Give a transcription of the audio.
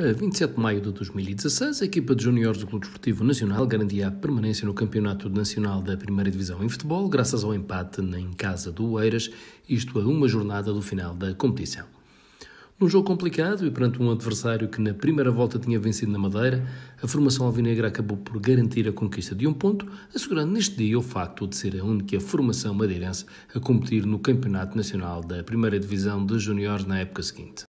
A 27 de maio de 2016, a equipa de juniores do Clube Desportivo Nacional garantia a permanência no Campeonato Nacional da Primeira Divisão em Futebol, graças ao empate em casa do Oeiras, isto a uma jornada do final da competição. Num jogo complicado e perante um adversário que na primeira volta tinha vencido na Madeira, a formação alvinegra acabou por garantir a conquista de um ponto, assegurando neste dia o facto de ser a única formação madeirense a competir no Campeonato Nacional da Primeira Divisão de Juniores na época seguinte.